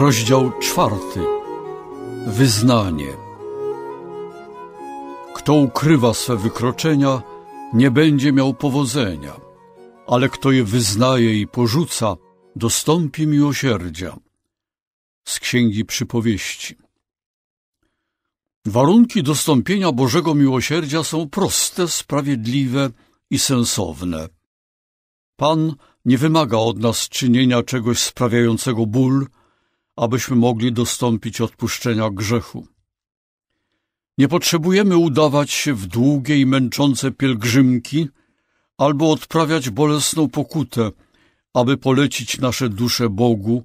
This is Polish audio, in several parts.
Rozdział czwarty Wyznanie Kto ukrywa swe wykroczenia, nie będzie miał powodzenia, ale kto je wyznaje i porzuca, dostąpi miłosierdzia. Z Księgi Przypowieści Warunki dostąpienia Bożego miłosierdzia są proste, sprawiedliwe i sensowne. Pan nie wymaga od nas czynienia czegoś sprawiającego ból, abyśmy mogli dostąpić odpuszczenia grzechu. Nie potrzebujemy udawać się w długie i męczące pielgrzymki albo odprawiać bolesną pokutę, aby polecić nasze dusze Bogu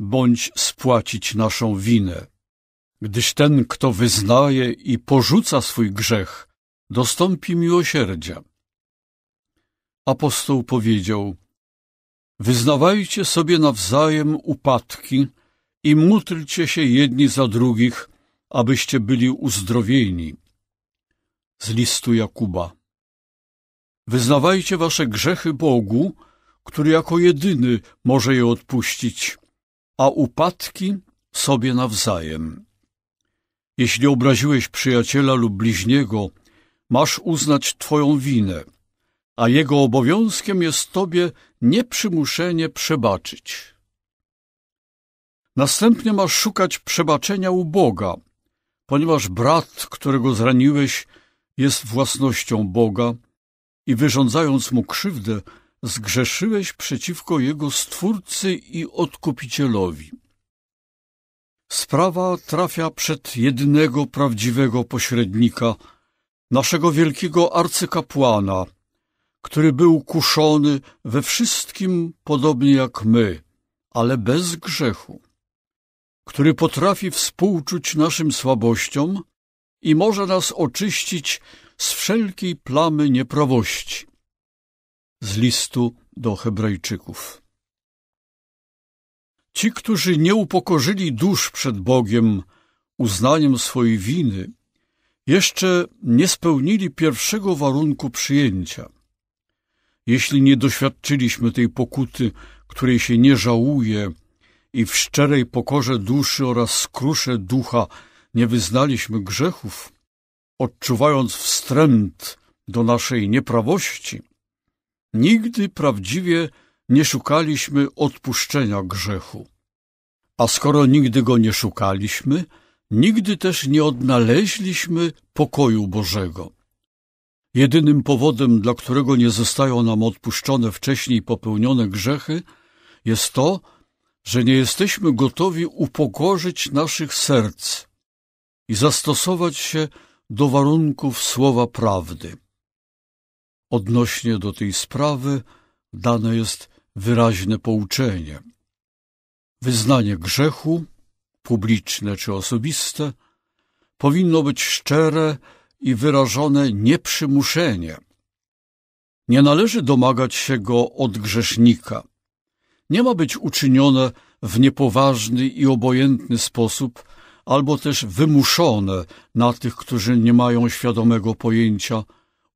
bądź spłacić naszą winę. Gdyż ten, kto wyznaje i porzuca swój grzech, dostąpi miłosierdzia. Apostoł powiedział: Wyznawajcie sobie nawzajem upadki i módlcie się jedni za drugich, abyście byli uzdrowieni. Z listu Jakuba Wyznawajcie wasze grzechy Bogu, który jako jedyny może je odpuścić, a upadki sobie nawzajem. Jeśli obraziłeś przyjaciela lub bliźniego, masz uznać twoją winę, a jego obowiązkiem jest tobie nieprzymuszenie przebaczyć. Następnie masz szukać przebaczenia u Boga, ponieważ brat, którego zraniłeś, jest własnością Boga i wyrządzając mu krzywdę, zgrzeszyłeś przeciwko jego Stwórcy i Odkupicielowi. Sprawa trafia przed jednego prawdziwego pośrednika, naszego wielkiego arcykapłana, który był kuszony we wszystkim podobnie jak my, ale bez grzechu który potrafi współczuć naszym słabościom i może nas oczyścić z wszelkiej plamy nieprawości. Z listu do Hebrajczyków. Ci, którzy nie upokorzyli dusz przed Bogiem uznaniem swojej winy, jeszcze nie spełnili pierwszego warunku przyjęcia. Jeśli nie doświadczyliśmy tej pokuty, której się nie żałuje, i w szczerej pokorze duszy oraz skrusze ducha nie wyznaliśmy grzechów, odczuwając wstręt do naszej nieprawości, nigdy prawdziwie nie szukaliśmy odpuszczenia grzechu. A skoro nigdy go nie szukaliśmy, nigdy też nie odnaleźliśmy pokoju Bożego. Jedynym powodem, dla którego nie zostają nam odpuszczone wcześniej popełnione grzechy, jest to, że nie jesteśmy gotowi upokorzyć naszych serc i zastosować się do warunków słowa prawdy. Odnośnie do tej sprawy dane jest wyraźne pouczenie. Wyznanie grzechu, publiczne czy osobiste, powinno być szczere i wyrażone nieprzymuszenie. Nie należy domagać się go od grzesznika – nie ma być uczynione w niepoważny i obojętny sposób, albo też wymuszone na tych, którzy nie mają świadomego pojęcia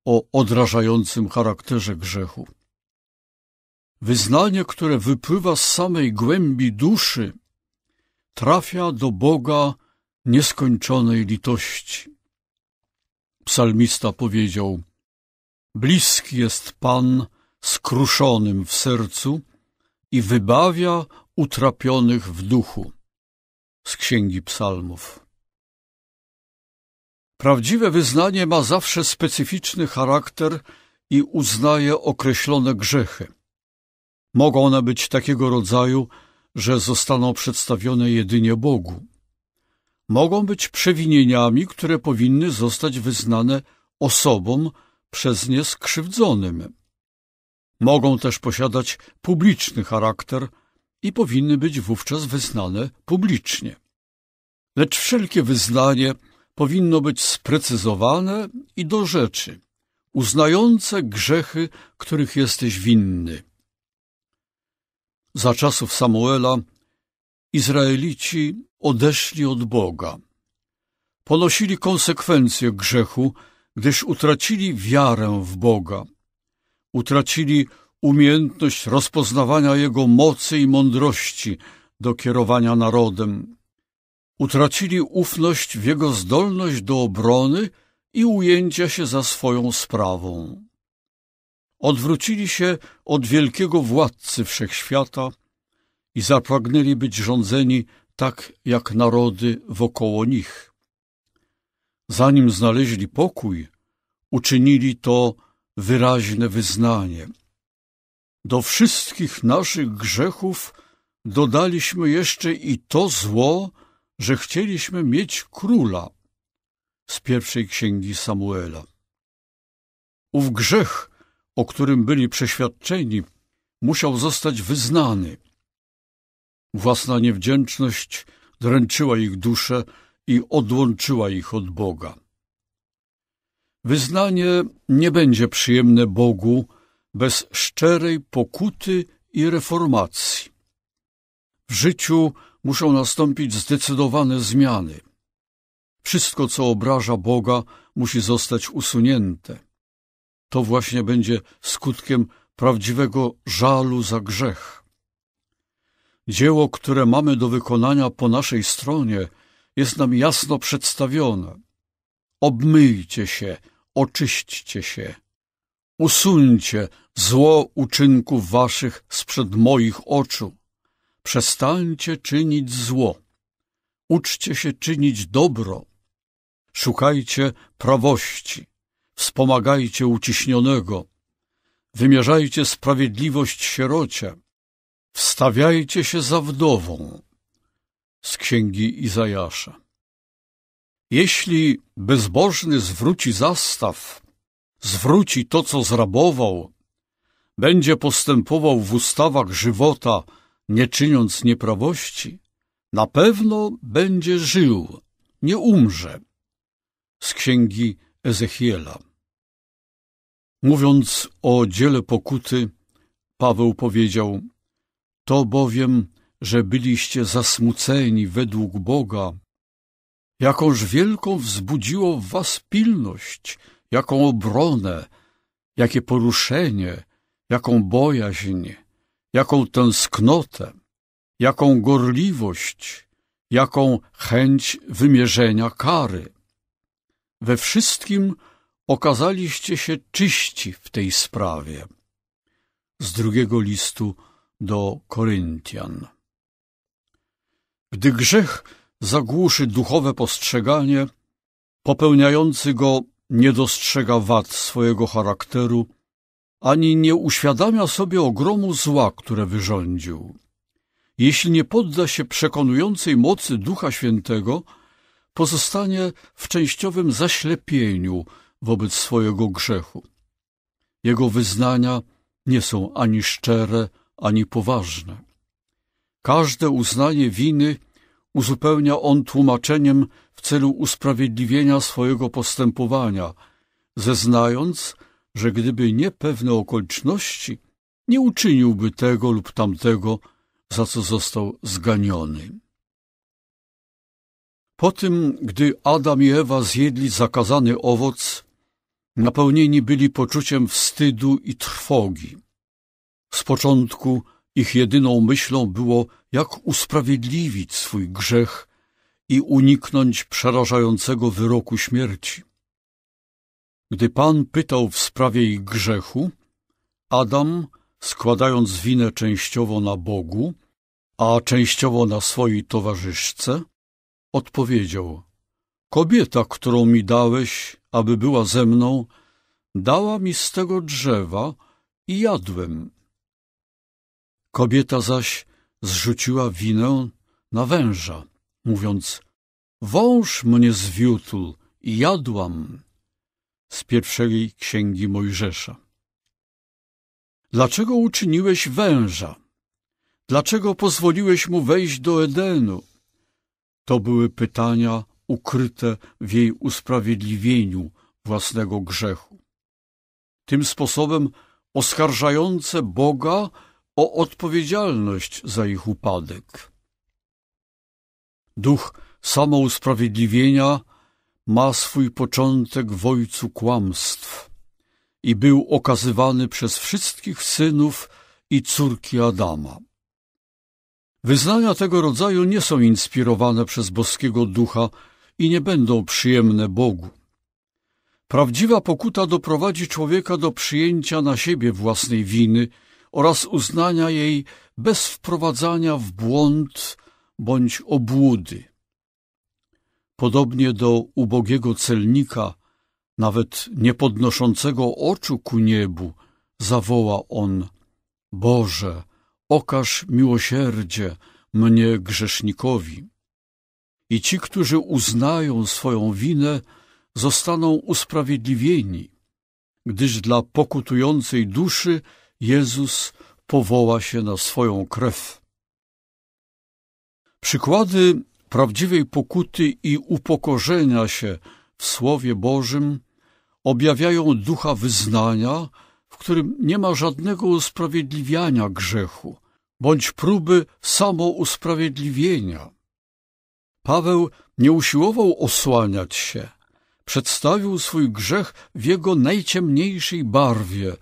o odrażającym charakterze grzechu. Wyznanie, które wypływa z samej głębi duszy, trafia do Boga nieskończonej litości. Psalmista powiedział: Bliski jest Pan skruszonym w sercu i wybawia utrapionych w duchu. Z Księgi Psalmów. Prawdziwe wyznanie ma zawsze specyficzny charakter i uznaje określone grzechy. Mogą one być takiego rodzaju, że zostaną przedstawione jedynie Bogu. Mogą być przewinieniami, które powinny zostać wyznane osobom przez nie skrzywdzonym. Mogą też posiadać publiczny charakter i powinny być wówczas wyznane publicznie. Lecz wszelkie wyznanie powinno być sprecyzowane i do rzeczy, uznające grzechy, których jesteś winny. Za czasów Samuela Izraelici odeszli od Boga. Ponosili konsekwencje grzechu, gdyż utracili wiarę w Boga – utracili umiejętność rozpoznawania Jego mocy i mądrości do kierowania narodem. Utracili ufność w Jego zdolność do obrony i ujęcia się za swoją sprawą. Odwrócili się od wielkiego władcy wszechświata i zapragnęli być rządzeni tak jak narody wokoło nich. Zanim znaleźli pokój, uczynili to wyraźne wyznanie. Do wszystkich naszych grzechów dodaliśmy jeszcze i to zło, że chcieliśmy mieć króla z pierwszej księgi Samuela. Ów grzech, o którym byli przeświadczeni, musiał zostać wyznany. Własna niewdzięczność dręczyła ich duszę i odłączyła ich od Boga. Wyznanie nie będzie przyjemne Bogu bez szczerej pokuty i reformacji. W życiu muszą nastąpić zdecydowane zmiany. Wszystko, co obraża Boga, musi zostać usunięte. To właśnie będzie skutkiem prawdziwego żalu za grzech. Dzieło, które mamy do wykonania po naszej stronie, jest nam jasno przedstawione. Obmyjcie się oczyśćcie się. Usuńcie zło uczynków waszych sprzed moich oczu. Przestańcie czynić zło. Uczcie się czynić dobro. Szukajcie prawości. Wspomagajcie uciśnionego. Wymierzajcie sprawiedliwość sierocia. Wstawiajcie się za wdową. Z księgi Izajasza. Jeśli bezbożny zwróci zastaw, zwróci to, co zrabował, będzie postępował w ustawach żywota, nie czyniąc nieprawości, na pewno będzie żył, nie umrze. Z księgi Ezechiela. Mówiąc o dziele pokuty, Paweł powiedział: To bowiem, że byliście zasmuceni według Boga, jakąż wielką wzbudziło w was pilność, jaką obronę, jakie poruszenie, jaką bojaźń, jaką tęsknotę, jaką gorliwość, jaką chęć wymierzenia kary. We wszystkim okazaliście się czyści w tej sprawie. Z drugiego listu do Koryntian. Gdy grzech zagłuszy duchowe postrzeganie, popełniający go nie dostrzega wad swojego charakteru, ani nie uświadamia sobie ogromu zła, które wyrządził. Jeśli nie podda się przekonującej mocy Ducha Świętego, pozostanie w częściowym zaślepieniu wobec swojego grzechu. Jego wyznania nie są ani szczere, ani poważne. Każde uznanie winy uzupełnia on tłumaczeniem w celu usprawiedliwienia swojego postępowania, zeznając, że gdyby nie pewne okoliczności, nie uczyniłby tego lub tamtego, za co został zganiony. Po tym, gdy Adam i Ewa zjedli zakazany owoc, napełnieni byli poczuciem wstydu i trwogi. Z początku ich jedyną myślą było, jak usprawiedliwić swój grzech i uniknąć przerażającego wyroku śmierci. Gdy Pan pytał w sprawie ich grzechu, Adam, składając winę częściowo na Bogu, a częściowo na swojej towarzyszce, odpowiedział — Kobieta, którą mi dałeś, aby była ze mną, dała mi z tego drzewa i jadłem. Kobieta zaś zrzuciła winę na węża, mówiąc — Wąż mnie zwiótł i jadłam z pierwszej księgi Mojżesza. Dlaczego uczyniłeś węża? Dlaczego pozwoliłeś mu wejść do Edenu? To były pytania ukryte w jej usprawiedliwieniu własnego grzechu. Tym sposobem oskarżające Boga o odpowiedzialność za ich upadek. Duch samousprawiedliwienia ma swój początek w ojcu kłamstw i był okazywany przez wszystkich synów i córki Adama. Wyznania tego rodzaju nie są inspirowane przez boskiego ducha i nie będą przyjemne Bogu. Prawdziwa pokuta doprowadzi człowieka do przyjęcia na siebie własnej winy oraz uznania jej bez wprowadzania w błąd bądź obłudy. Podobnie do ubogiego celnika, nawet nie podnoszącego oczu ku niebu, zawoła on – Boże, okaż miłosierdzie mnie grzesznikowi. I ci, którzy uznają swoją winę, zostaną usprawiedliwieni, gdyż dla pokutującej duszy Jezus powoła się na swoją krew. Przykłady prawdziwej pokuty i upokorzenia się w Słowie Bożym objawiają ducha wyznania, w którym nie ma żadnego usprawiedliwiania grzechu, bądź próby samousprawiedliwienia. Paweł nie usiłował osłaniać się, przedstawił swój grzech w jego najciemniejszej barwie –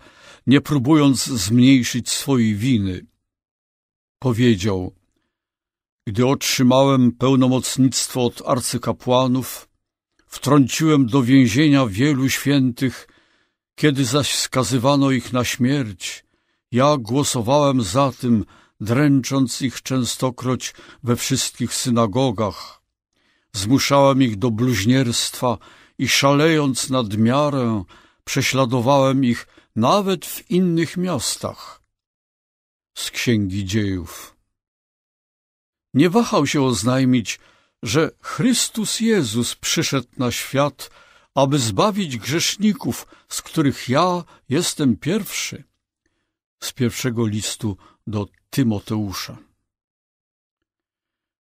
nie próbując zmniejszyć swojej winy. Powiedział, gdy otrzymałem pełnomocnictwo od arcykapłanów, wtrąciłem do więzienia wielu świętych, kiedy zaś skazywano ich na śmierć, ja głosowałem za tym, dręcząc ich częstokroć we wszystkich synagogach. Zmuszałem ich do bluźnierstwa i szalejąc nad miarę, prześladowałem ich nawet w innych miastach. Z Księgi Dziejów Nie wahał się oznajmić, że Chrystus Jezus przyszedł na świat, aby zbawić grzeszników, z których ja jestem pierwszy. Z pierwszego listu do Tymoteusza.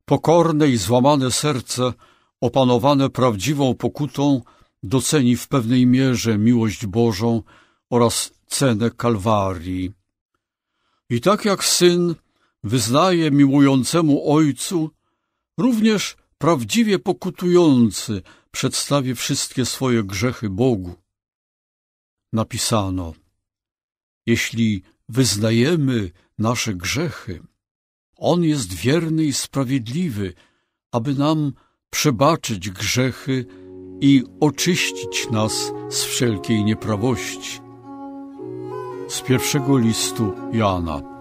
Pokorne i złamane serce, opanowane prawdziwą pokutą, doceni w pewnej mierze miłość Bożą, oraz cenę Kalwarii. I tak jak syn wyznaje miłującemu ojcu, również prawdziwie pokutujący przedstawi wszystkie swoje grzechy Bogu. Napisano, jeśli wyznajemy nasze grzechy, On jest wierny i sprawiedliwy, aby nam przebaczyć grzechy i oczyścić nas z wszelkiej nieprawości z pierwszego listu Jana.